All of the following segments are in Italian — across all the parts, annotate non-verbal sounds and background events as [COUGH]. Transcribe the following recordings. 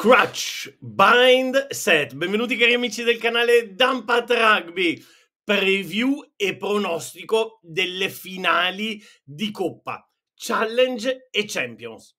Crutch, Bind, Set. Benvenuti cari amici del canale Dampat Rugby. Preview e pronostico delle finali di Coppa, Challenge e Champions.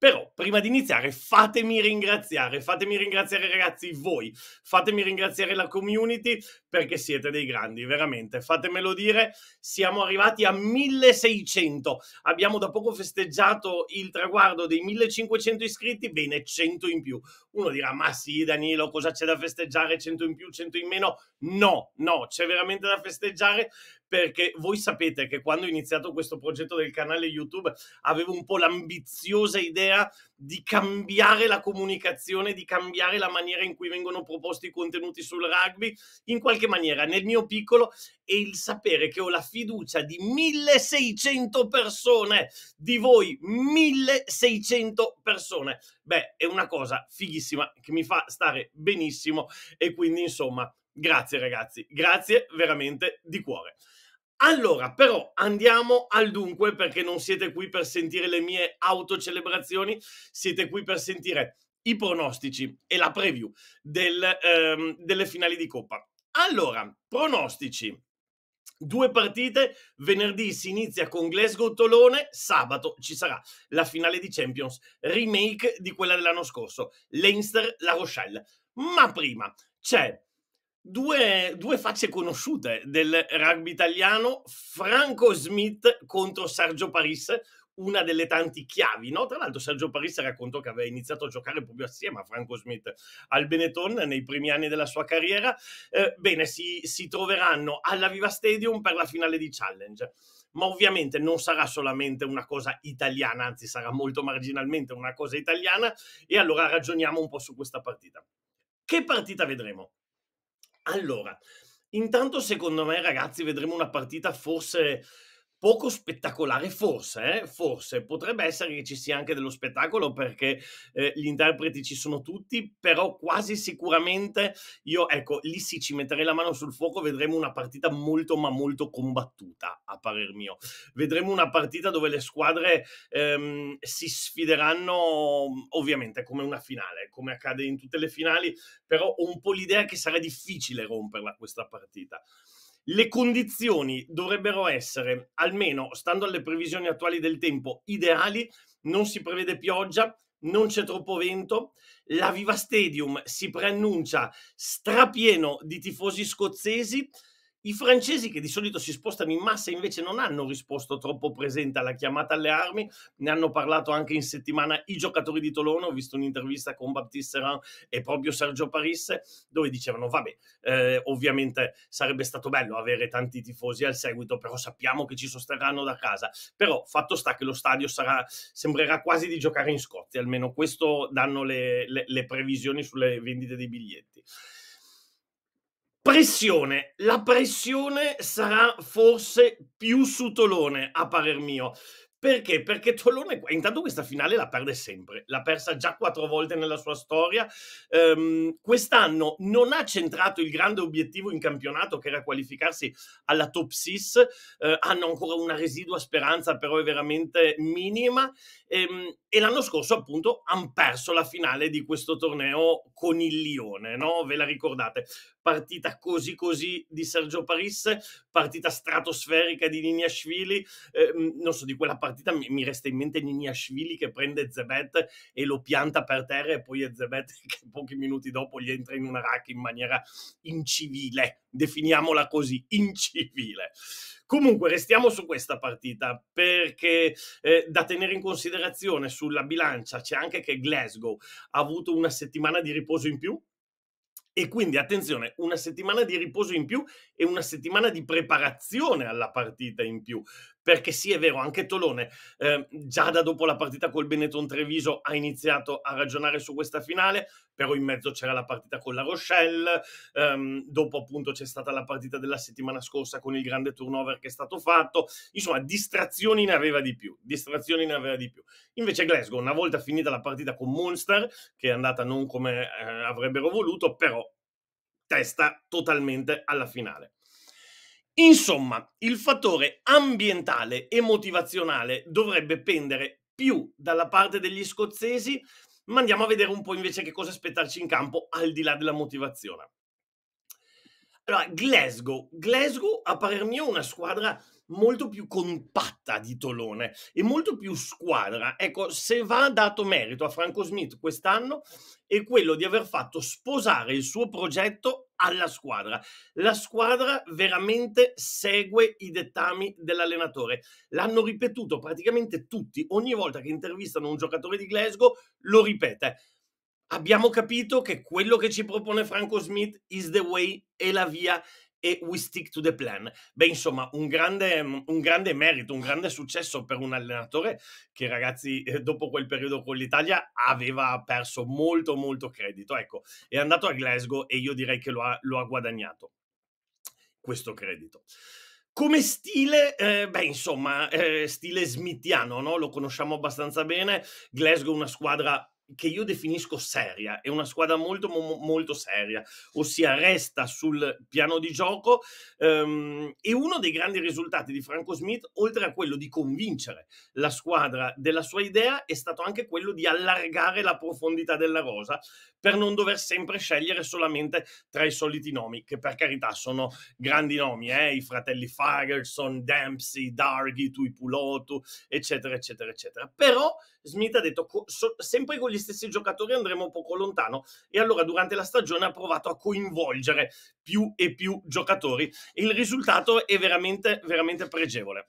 Però prima di iniziare fatemi ringraziare, fatemi ringraziare ragazzi voi, fatemi ringraziare la community perché siete dei grandi, veramente, fatemelo dire, siamo arrivati a 1600, abbiamo da poco festeggiato il traguardo dei 1500 iscritti, bene, 100 in più. Uno dirà, ma sì Danilo, cosa c'è da festeggiare, 100 in più, 100 in meno? No, no, c'è veramente da festeggiare perché voi sapete che quando ho iniziato questo progetto del canale YouTube avevo un po' l'ambiziosa idea di cambiare la comunicazione, di cambiare la maniera in cui vengono proposti i contenuti sul rugby, in qualche maniera nel mio piccolo e il sapere che ho la fiducia di 1600 persone, di voi 1600 persone, beh è una cosa fighissima che mi fa stare benissimo e quindi insomma grazie ragazzi, grazie veramente di cuore. Allora, però andiamo al dunque perché non siete qui per sentire le mie autocelebrazioni, siete qui per sentire i pronostici e la preview del, ehm, delle finali di Coppa. Allora, pronostici. Due partite, venerdì si inizia con Glasgow Tolone, sabato ci sarà la finale di Champions, remake di quella dell'anno scorso, Leinster La Rochelle. Ma prima c'è Due, due, facce conosciute del rugby italiano, Franco Smith contro Sergio Paris, una delle tanti chiavi. No? Tra l'altro Sergio Paris raccontò che aveva iniziato a giocare proprio assieme a Franco Smith al Benetton nei primi anni della sua carriera. Eh, bene, si, si troveranno alla Viva Stadium per la finale di Challenge ma ovviamente non sarà solamente una cosa italiana, anzi sarà molto marginalmente una cosa italiana e allora ragioniamo un po' su questa partita. Che partita vedremo? Allora, intanto secondo me ragazzi vedremo una partita forse poco spettacolare, forse, eh? forse potrebbe essere che ci sia anche dello spettacolo perché eh, gli interpreti ci sono tutti, però quasi sicuramente io, ecco, lì sì ci metterei la mano sul fuoco, vedremo una partita molto ma molto combattuta, a parer mio. Vedremo una partita dove le squadre ehm, si sfideranno ovviamente come una finale, come accade in tutte le finali, però ho un po' l'idea che sarà difficile romperla questa partita. Le condizioni dovrebbero essere, almeno stando alle previsioni attuali del tempo, ideali. Non si prevede pioggia, non c'è troppo vento. La Viva Stadium si preannuncia strapieno di tifosi scozzesi. I francesi, che di solito si spostano in massa, invece non hanno risposto troppo presente alla chiamata alle armi. Ne hanno parlato anche in settimana i giocatori di Tolone. Ho visto un'intervista con Baptiste Serin e proprio Sergio Parisse, dove dicevano: Vabbè, eh, ovviamente sarebbe stato bello avere tanti tifosi al seguito, però sappiamo che ci sosterranno da casa. Però fatto sta che lo stadio sarà, sembrerà quasi di giocare in Scozia, almeno questo danno le, le, le previsioni sulle vendite dei biglietti. Pressione. La pressione sarà forse più su Tolone, a parer mio, perché? Perché Tolone, intanto questa finale la perde sempre, l'ha persa già quattro volte nella sua storia, um, quest'anno non ha centrato il grande obiettivo in campionato che era qualificarsi alla top 6, uh, eh, hanno ancora una residua speranza però è veramente minima um, e l'anno scorso appunto hanno perso la finale di questo torneo con il Lione, no? ve la ricordate? Partita così così di Sergio Parisse, partita stratosferica di Liniashvili, um, ehm, non so di quella partita partita mi, mi resta in mente Niniashvili che prende Zebet e lo pianta per terra e poi è Zebet [LAUGHS] che pochi minuti dopo gli entra in una rack in maniera incivile, definiamola così, incivile. Comunque restiamo su questa partita perché eh, da tenere in considerazione sulla bilancia c'è anche che Glasgow ha avuto una settimana di riposo in più e quindi attenzione, una settimana di riposo in più e una settimana di preparazione alla partita in più, perché sì, è vero, anche Tolone, eh, già da dopo la partita col Benetton Treviso, ha iniziato a ragionare su questa finale, però in mezzo c'era la partita con la Rochelle, ehm, dopo appunto c'è stata la partita della settimana scorsa con il grande turnover che è stato fatto, insomma distrazioni ne aveva di più, distrazioni ne aveva di più. Invece Glasgow, una volta finita la partita con Munster, che è andata non come eh, avrebbero voluto, però testa totalmente alla finale. Insomma, il fattore ambientale e motivazionale dovrebbe pendere più dalla parte degli scozzesi, ma andiamo a vedere un po' invece che cosa aspettarci in campo al di là della motivazione. Allora, Glasgow. Glasgow, a parer mio, è una squadra molto più compatta di Tolone e molto più squadra. Ecco, se va dato merito a Franco Smith quest'anno è quello di aver fatto sposare il suo progetto alla squadra. La squadra veramente segue i dettami dell'allenatore. L'hanno ripetuto praticamente tutti, ogni volta che intervistano un giocatore di Glasgow lo ripete. Abbiamo capito che quello che ci propone Franco Smith is the way, è la via e We Stick to the Plan. Beh, insomma, un grande, mm, un grande merito, un grande successo per un allenatore che, ragazzi, eh, dopo quel periodo con l'Italia aveva perso molto, molto credito. Ecco, è andato a Glasgow e io direi che lo ha, lo ha guadagnato questo credito. Come stile, eh, beh, insomma, eh, stile smittiano, no? lo conosciamo abbastanza bene. Glasgow, una squadra che io definisco seria, è una squadra molto molto seria, ossia resta sul piano di gioco ehm, e uno dei grandi risultati di Franco Smith, oltre a quello di convincere la squadra della sua idea, è stato anche quello di allargare la profondità della rosa per non dover sempre scegliere solamente tra i soliti nomi, che per carità sono grandi nomi, eh? i fratelli Ferguson, Dempsey, Darghi, Tuipulotu, eccetera, eccetera, eccetera. Però Smith ha detto so, sempre con gli stessi giocatori andremo poco lontano e allora durante la stagione ha provato a coinvolgere più e più giocatori. e Il risultato è veramente, veramente pregevole.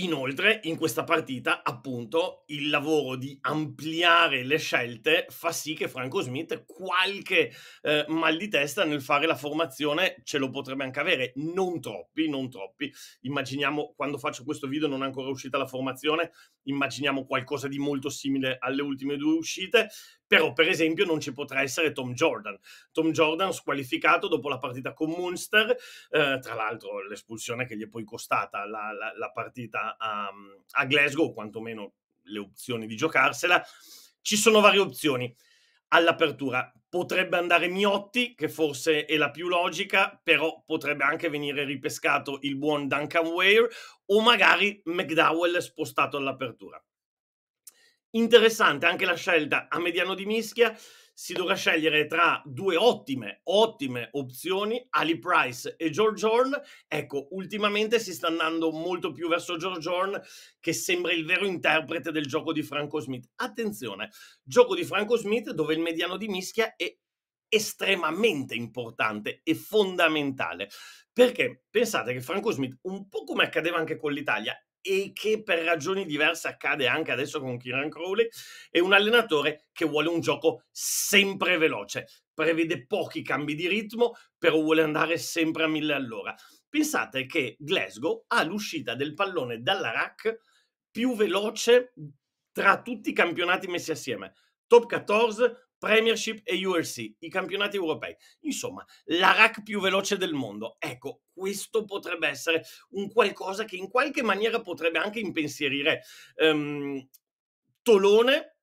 Inoltre, in questa partita, appunto, il lavoro di ampliare le scelte fa sì che Franco Smith qualche eh, mal di testa nel fare la formazione ce lo potrebbe anche avere, non troppi, non troppi. Immaginiamo quando faccio questo video non è ancora uscita la formazione, immaginiamo qualcosa di molto simile alle ultime due uscite però per esempio non ci potrà essere Tom Jordan. Tom Jordan squalificato dopo la partita con Munster, eh, tra l'altro l'espulsione che gli è poi costata la, la, la partita a, a Glasgow, quantomeno le opzioni di giocarsela. Ci sono varie opzioni all'apertura. Potrebbe andare Miotti, che forse è la più logica, però potrebbe anche venire ripescato il buon Duncan Ware o magari McDowell spostato all'apertura. Interessante anche la scelta a mediano di mischia, si dovrà scegliere tra due ottime, ottime opzioni, Ali Price e George Horn. Ecco, ultimamente si sta andando molto più verso George Horn, che sembra il vero interprete del gioco di Franco Smith. Attenzione, gioco di Franco Smith dove il mediano di mischia è estremamente importante e fondamentale. Perché pensate che Franco Smith, un po' come accadeva anche con l'Italia, e che per ragioni diverse accade anche adesso con Kieran Crowley, è un allenatore che vuole un gioco sempre veloce, prevede pochi cambi di ritmo, però vuole andare sempre a mille all'ora. Pensate che Glasgow ha l'uscita del pallone dalla rack più veloce tra tutti i campionati messi assieme. Top 14, Premiership e URC, i campionati europei, insomma, la RAC più veloce del mondo. Ecco, questo potrebbe essere un qualcosa che in qualche maniera potrebbe anche impensierire um, Tolone,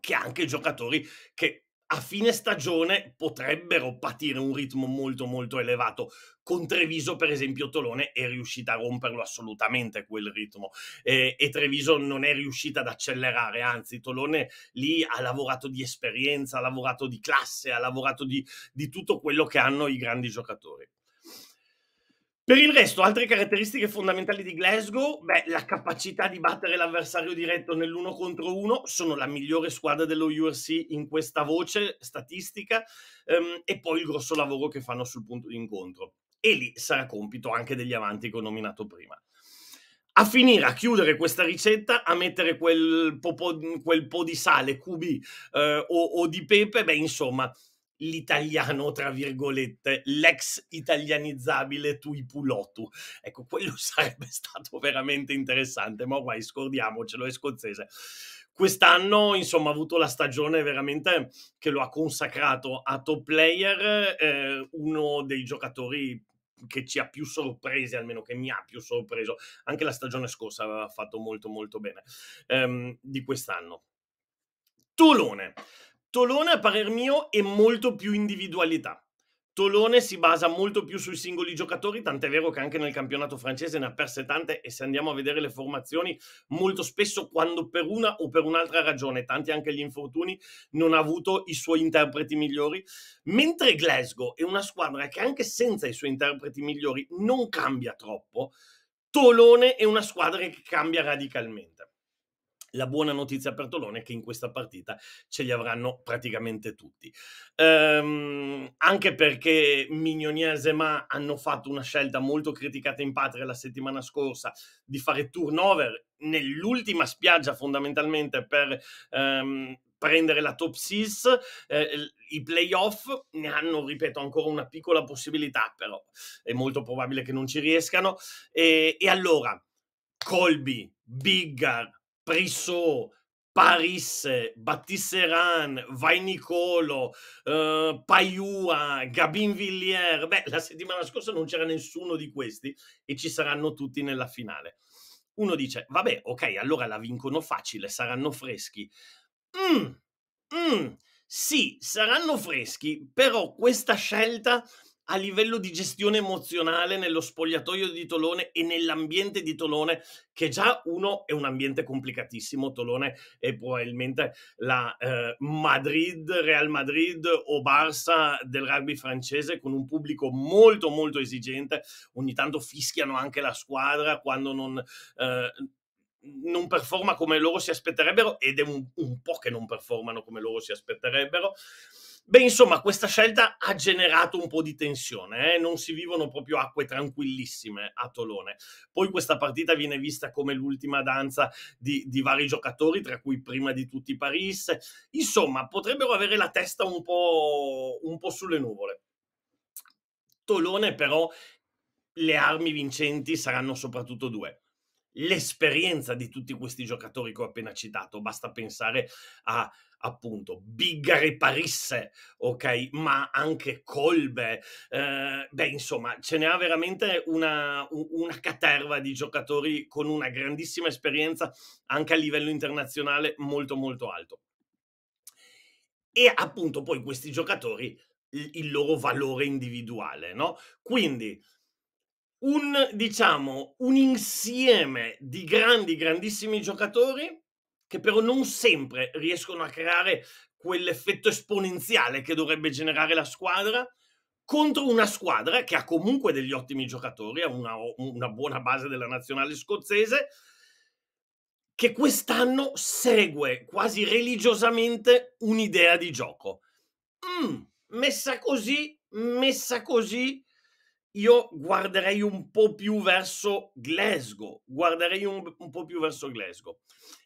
che ha anche giocatori che a fine stagione potrebbero patire un ritmo molto molto elevato. Con Treviso, per esempio, Tolone è riuscita a romperlo assolutamente quel ritmo eh, e Treviso non è riuscita ad accelerare, anzi Tolone lì ha lavorato di esperienza, ha lavorato di classe, ha lavorato di, di tutto quello che hanno i grandi giocatori. Per il resto, altre caratteristiche fondamentali di Glasgow, beh, la capacità di battere l'avversario diretto nell'uno contro uno, sono la migliore squadra dello URC in questa voce statistica, um, e poi il grosso lavoro che fanno sul punto di incontro. E lì sarà compito anche degli avanti che ho nominato prima. A finire, a chiudere questa ricetta, a mettere quel po', po', quel po di sale, QB eh, o, o di pepe, beh, insomma, l'italiano, tra virgolette, l'ex italianizzabile Tuipulotu. Ecco, quello [LAUGHS] sarebbe stato veramente interessante, ma ormai scordiamocelo, è scozzese. Quest'anno, insomma, ha avuto la stagione veramente che lo ha consacrato a top player, eh, uno dei giocatori che ci ha più sorpresi, almeno che mi ha più sorpreso. Anche la stagione scorsa aveva fatto molto molto bene ehm, di quest'anno. Tulone. Tolone, a parer mio, è molto più individualità. Tolone si basa molto più sui singoli giocatori, tant'è vero che anche nel campionato francese ne ha perse tante e se andiamo a vedere le formazioni, molto spesso quando per una o per un'altra ragione, tanti anche gli infortuni, non ha avuto i suoi interpreti migliori, mentre Glasgow è una squadra che anche senza i suoi interpreti migliori non cambia troppo, Tolone è una squadra che cambia radicalmente. La buona notizia per Tolone è che in questa partita ce li avranno praticamente tutti. Ehm, anche perché e Ma hanno fatto una scelta molto criticata in patria la settimana scorsa di fare turnover nell'ultima spiaggia fondamentalmente per ehm, prendere la top 6, eh, i playoff ne hanno, ripeto, ancora una piccola possibilità, però è molto probabile che non ci riescano. E, e allora, Colby, Biggar, Brissot, Parisse, Battisseran, Vainicolo, eh, Paiua, Gabin Villiers. Beh, la settimana scorsa non c'era nessuno di questi e ci saranno tutti nella finale. Uno dice, vabbè, ok, allora la vincono facile, saranno freschi. Mm, mm, sì, saranno freschi, però questa scelta a livello di gestione emozionale nello spogliatoio di Tolone e nell'ambiente di Tolone, che già uno è un ambiente complicatissimo. Tolone è probabilmente la eh, Madrid, Real Madrid o Barça del rugby francese, con un pubblico molto, molto esigente. Ogni tanto fischiano anche la squadra quando non. Eh, non performa come loro si aspetterebbero ed è un, un po' che non performano come loro si aspetterebbero. Beh, insomma, questa scelta ha generato un po' di tensione, eh? non si vivono proprio acque tranquillissime a Tolone. Poi questa partita viene vista come l'ultima danza di, di vari giocatori, tra cui prima di tutti Paris. Insomma, potrebbero avere la testa un po', un po sulle nuvole. Tolone però le armi vincenti saranno soprattutto due l'esperienza di tutti questi giocatori che ho appena citato. Basta pensare a appunto Biggari Parisse, ok, ma anche Colbe, eh, beh insomma ce ne ha veramente una, una caterva di giocatori con una grandissima esperienza anche a livello internazionale molto molto alto. E appunto poi questi giocatori il loro valore individuale, no? Quindi un, diciamo, un insieme di grandi, grandissimi giocatori che però non sempre riescono a creare quell'effetto esponenziale che dovrebbe generare la squadra contro una squadra che ha comunque degli ottimi giocatori, ha una, una buona base della nazionale scozzese, che quest'anno segue quasi religiosamente un'idea di gioco. Mm, messa così, messa così, io guarderei un po' più verso Glasgow, guarderei un, un, po' più verso Glasgow.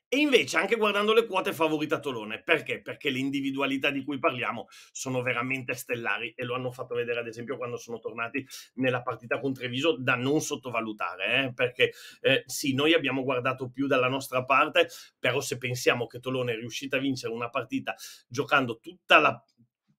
E invece anche guardando le quote favorita Tolone, perché? Perché le individualità di cui parliamo sono veramente stellari e lo hanno fatto vedere ad esempio quando sono tornati nella partita con Treviso da non sottovalutare, eh? perché eh, sì, noi abbiamo guardato più dalla nostra parte, però se pensiamo che Tolone è riuscita a vincere una partita giocando tutta la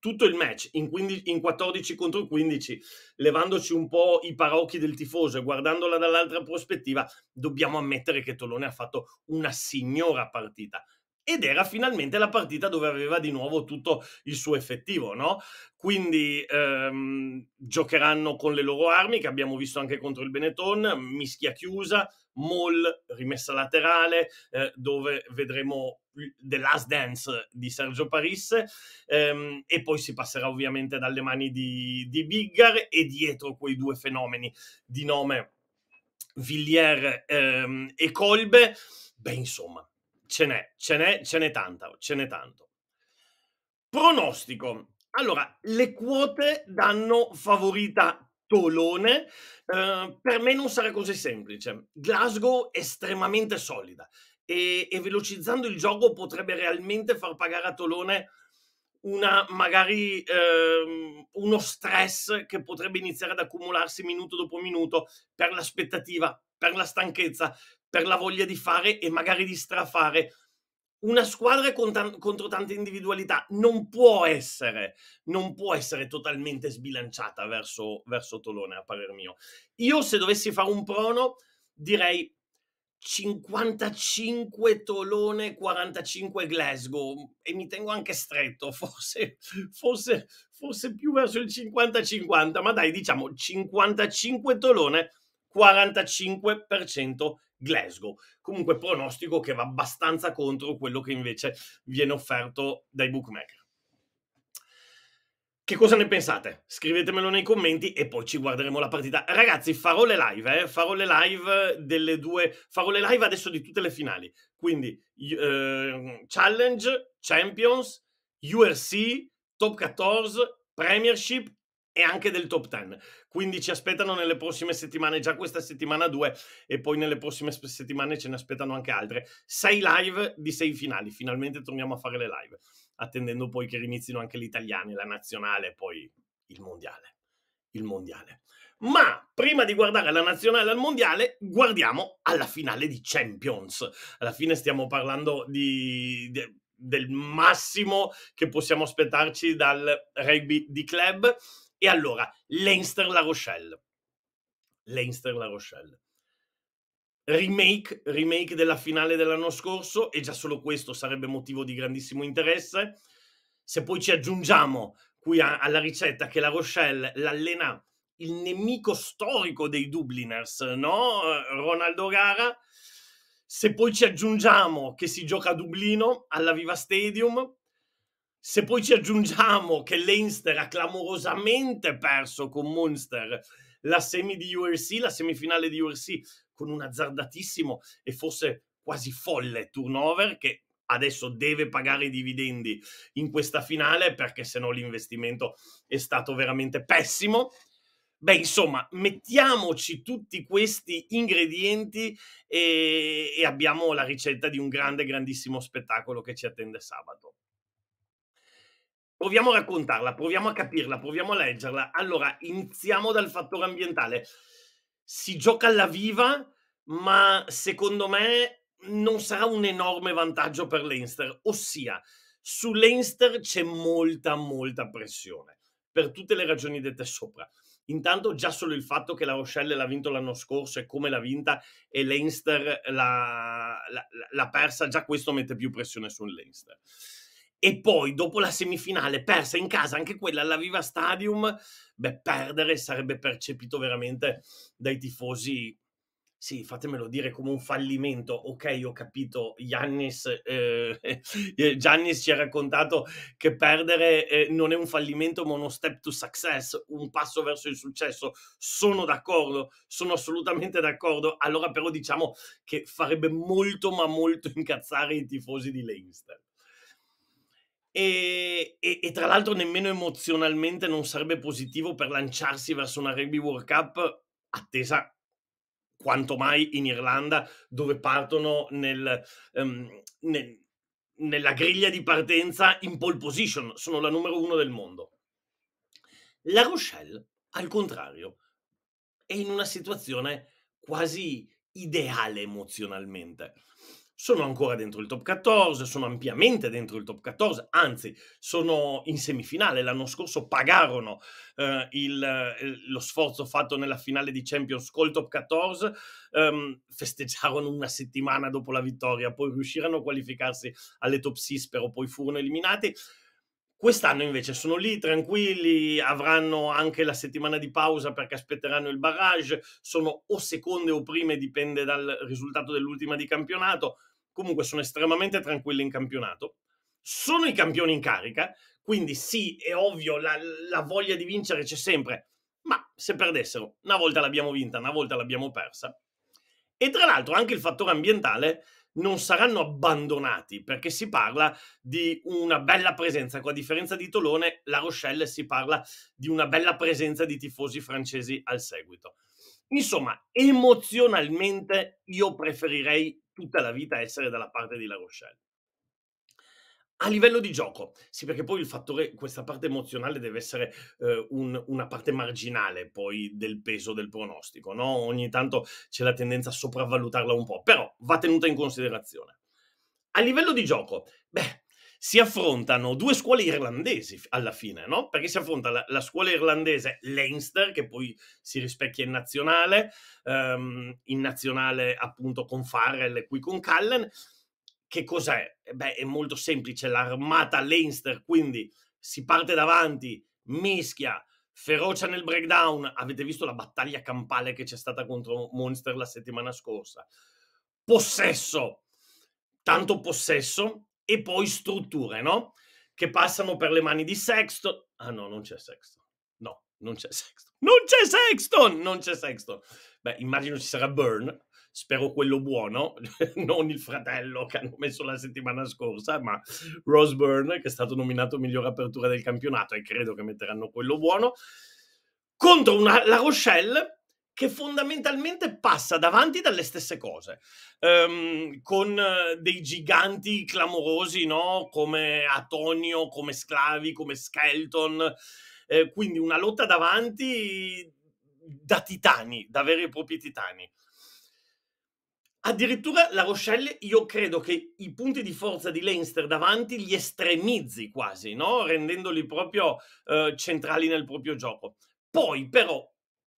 tutto il match in, 15, in 14 contro 15, levandoci un po' i parocchi del tifoso e guardandola dall'altra prospettiva, dobbiamo ammettere che Tolone ha fatto una signora partita ed era finalmente la partita dove aveva di nuovo tutto il suo effettivo, no? Quindi ehm, giocheranno con le loro armi che abbiamo visto anche contro il Benetton, mischia chiusa, Moll, rimessa laterale, eh, dove vedremo The Last Dance di Sergio Parisse ehm, e poi si passerà ovviamente dalle mani di, di Biggar e dietro quei due fenomeni di nome Villiers ehm, e Colbe, beh insomma ce n'è, ce n'è, ce n'è tanta, ce n'è tanto. Pronostico. Allora, le quote danno favorita Tolone. Eh, per me non sarà così semplice. Glasgow è estremamente solida e, e velocizzando il gioco potrebbe realmente far pagare a Tolone una, magari ehm, uno stress che potrebbe iniziare ad accumularsi minuto dopo minuto per l'aspettativa, per la stanchezza, per la voglia di fare e magari di strafare. Una squadra con contro tante individualità non può essere, non può essere totalmente sbilanciata verso, verso Tolone, a parer mio. Io, se dovessi fare un prono, direi 55 Tolone, 45 Glasgow e mi tengo anche stretto, [LAUGHS] forse, forse, forse più verso il 50-50, ma dai, diciamo 55 Tolone, 45% Glasgow. Comunque pronostico che va abbastanza contro quello che invece viene offerto dai bookmaker. Che cosa ne pensate? Scrivetemelo nei commenti e poi ci guarderemo la partita. Ragazzi, farò le live, eh? farò le live delle due, farò le live adesso di tutte le finali. Quindi eh, Challenge, Champions, URC, Top 14, Premiership e anche del top 10. Quindi ci aspettano nelle prossime settimane, già questa settimana due e poi nelle prossime settimane ce ne aspettano anche altre. Sei live di sei finali, finalmente torniamo a fare le live, attendendo poi che rinizino anche gli italiani, la nazionale e poi il mondiale. Il mondiale. Ma prima di guardare la nazionale al mondiale, guardiamo alla finale di Champions. Alla fine stiamo parlando di, di del massimo che possiamo aspettarci dal rugby di club. E allora, Leinster-La Rochelle. Leinster-La Rochelle. Remake, remake della finale dell'anno scorso e già solo questo sarebbe motivo di grandissimo interesse. Se poi ci aggiungiamo qui a, alla ricetta che la Rochelle l'allena il nemico storico dei Dubliners, no? Ronaldo Gara. Se poi ci aggiungiamo che si gioca a Dublino, alla Viva Stadium, se poi ci aggiungiamo che Leinster ha clamorosamente perso con Munster la semi di URC, la semifinale di URC, con un azzardatissimo e forse quasi folle turnover che adesso deve pagare i dividendi in questa finale perché sennò l'investimento è stato veramente pessimo. Beh, insomma, mettiamoci tutti questi ingredienti e, e abbiamo la ricetta di un grande, grandissimo spettacolo che ci attende sabato. Proviamo a raccontarla, proviamo a capirla, proviamo a leggerla. Allora, iniziamo dal fattore ambientale. Si gioca alla viva, ma secondo me non sarà un enorme vantaggio per Leinster, ossia su Leinster c'è molta molta pressione per tutte le ragioni dette sopra. Intanto già solo il fatto che la Rochelle l'ha vinto l'anno scorso e come l'ha vinta e Leinster l'ha, l'ha, l'ha persa, già questo mette più pressione su Leinster e poi dopo la semifinale persa in casa anche quella alla Viva Stadium, beh, perdere sarebbe percepito veramente dai tifosi. Sì, fatemelo dire come un fallimento. Ok, ho capito. Giannis, eh, [LAUGHS] eh, Giannis ci ha raccontato che perdere eh, non è un fallimento, ma uno step to success, un passo verso il successo. Sono d'accordo, sono assolutamente d'accordo. Allora, però, diciamo che farebbe molto, ma molto incazzare i tifosi di Leinster. E, e, e, tra l'altro nemmeno emozionalmente non sarebbe positivo per lanciarsi verso una Rugby World Cup attesa quanto mai in Irlanda dove partono nel, um, nel, nella griglia di partenza in pole position, sono la numero uno del mondo. La Rochelle, al contrario, è in una situazione quasi ideale emozionalmente sono ancora dentro il top 14, sono ampiamente dentro il top 14, anzi sono in semifinale. L'anno scorso pagarono eh, il, eh, lo sforzo fatto nella finale di Champions col top 14, ehm, festeggiarono una settimana dopo la vittoria, poi riuscirono a qualificarsi alle top 6, però poi furono eliminati. Quest'anno invece sono lì tranquilli, avranno anche la settimana di pausa perché aspetteranno il barrage, sono o seconde o prime, dipende dal risultato dell'ultima di campionato comunque sono estremamente tranquilli in campionato, sono i campioni in carica, quindi sì, è ovvio, la, la voglia di vincere c'è sempre, ma se perdessero, una volta l'abbiamo vinta, una volta l'abbiamo persa. E tra l'altro anche il fattore ambientale non saranno abbandonati perché si parla di una bella presenza, a differenza di Tolone, La Rochelle si parla di una bella presenza di tifosi francesi al seguito. Insomma, emozionalmente io preferirei tutta la vita essere dalla parte di La Rochelle. A livello di gioco, sì, perché poi il fattore, questa parte emozionale deve essere eh, un, una parte marginale poi del peso del pronostico, no? Ogni tanto c'è la tendenza a sopravvalutarla un po', però va tenuta in considerazione. A livello di gioco, beh, si affrontano due scuole irlandesi alla fine, no? Perché si affronta la, la scuola irlandese Leinster, che poi si rispecchia in nazionale, um, in nazionale appunto con Farrell e qui con Cullen. Che cos'è? Eh, beh, è molto semplice, l'armata Leinster, quindi si parte davanti, mischia, ferocia nel breakdown. Avete visto la battaglia campale che c'è stata contro Monster la settimana scorsa. Possesso, tanto possesso, e poi strutture, no? Che passano per le mani di Sexton. Ah no, non c'è Sexton. No, non c'è Sexton. Non c'è Sexton! Non c'è Sexton. Beh, immagino ci sarà Burn. Spero quello buono, [LAUGHS] non il fratello che hanno messo la settimana scorsa, ma Rose Burn, che è stato nominato miglior apertura del campionato e credo che metteranno quello buono. Contro una, la Rochelle che fondamentalmente passa davanti dalle stesse cose, um, con eh, dei giganti clamorosi, no? come Atonio, come Sclavi, come Skelton, eh, quindi una lotta davanti da titani, da veri e propri titani. Addirittura la Rochelle, io credo che i punti di forza di Leinster davanti li estremizzi quasi, no? rendendoli proprio eh, centrali nel proprio gioco. Poi però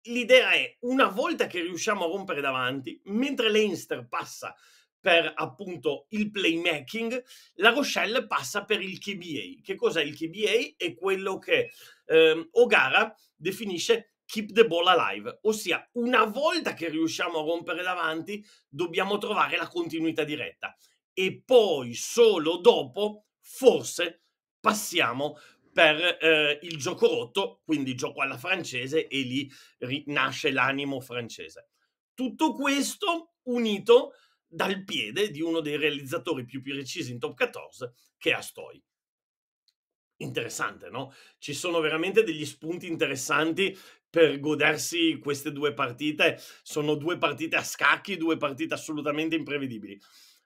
l'idea è una volta che riusciamo a rompere davanti, mentre Leinster passa per appunto il playmaking, la Rochelle passa per il KBA. Che cos'è il KBA? È quello che ehm, O'Gara definisce keep the ball alive, ossia una volta che riusciamo a rompere davanti dobbiamo trovare la continuità diretta e poi solo dopo forse passiamo per eh, il gioco rotto, quindi gioco alla francese e lì rinasce l'animo francese. Tutto questo unito dal piede di uno dei realizzatori più precisi in top 14 che è Astoi. Interessante, no? Ci sono veramente degli spunti interessanti per godersi queste due partite. Sono due partite a scacchi, due partite assolutamente imprevedibili.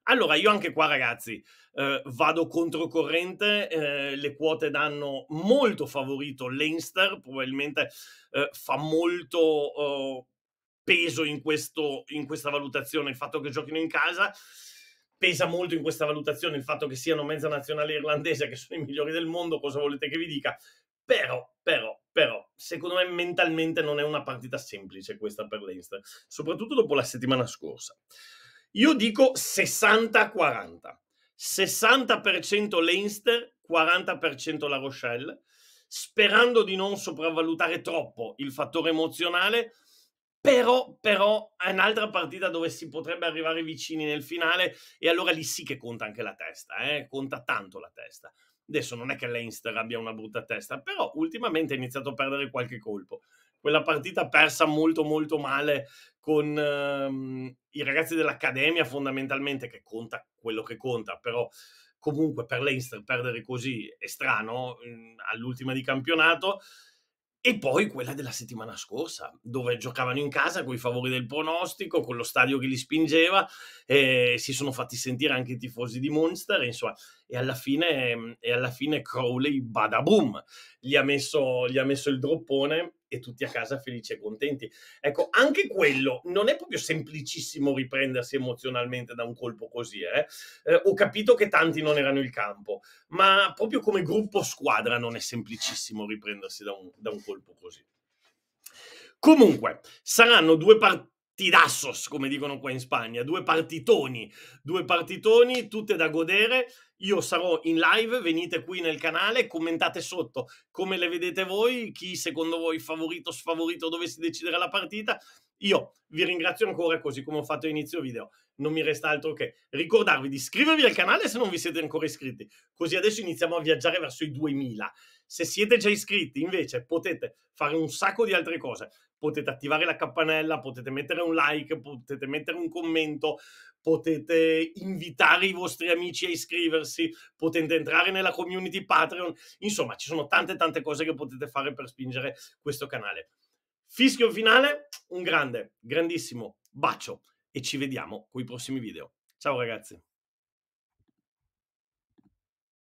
Allora, io anche qua, ragazzi, eh, vado controcorrente, eh, le quote danno molto favorito Leinster, probabilmente eh, fa molto oh, peso in, questo, in questa valutazione il fatto che giochino in casa pesa molto in questa valutazione il fatto che siano mezza nazionale irlandese, che sono i migliori del mondo, cosa volete che vi dica? Però, però, però, secondo me mentalmente non è una partita semplice questa per Leinster, soprattutto dopo la settimana scorsa. Io dico 60-40. 60% Leinster, 40% La Rochelle, sperando di non sopravvalutare troppo il fattore emozionale, però, però è un'altra partita dove si potrebbe arrivare vicini nel finale e allora lì sì che conta anche la testa, eh? conta tanto la testa. Adesso non è che Leinster abbia una brutta testa, però ultimamente ha iniziato a perdere qualche colpo. Quella partita persa molto molto male con ehm, i ragazzi dell'Accademia fondamentalmente, che conta quello che conta, però comunque per l'Einster perdere così è strano mhmm, all'ultima di campionato. E poi quella della settimana scorsa, dove giocavano in casa con i favori del pronostico, con lo stadio che li spingeva, eh, si sono fatti sentire anche i tifosi di Monster, insomma, e alla fine, mhmm, e alla fine Crowley, badaboom, gli ha messo, gli ha messo il droppone e tutti a casa felici e contenti. Ecco, anche quello non è proprio semplicissimo riprendersi emozionalmente da un colpo così. Eh? Eh, ho capito che tanti non erano il campo, ma proprio come gruppo squadra non è semplicissimo riprendersi da un, da un colpo così. Comunque, saranno due partite tidassos, come dicono qua in Spagna, due partitoni, due partitoni, tutte da godere. Io sarò in live, venite qui nel canale, commentate sotto come le vedete voi, chi secondo voi favorito, sfavorito, dovessi decidere la partita. Io vi ringrazio ancora così come ho fatto all'inizio video. Non mi resta altro che ricordarvi di iscrivervi al canale se non vi siete ancora iscritti, così adesso iniziamo a viaggiare verso i 2000. Se siete già iscritti, invece, potete fare un sacco di altre cose potete attivare la campanella, potete mettere un like, potete mettere un commento, potete invitare i vostri amici a iscriversi, potete entrare nella community Patreon, insomma ci sono tante tante cose che potete fare per spingere questo canale. Fischio finale, un grande, grandissimo bacio e ci vediamo con i prossimi video. Ciao ragazzi!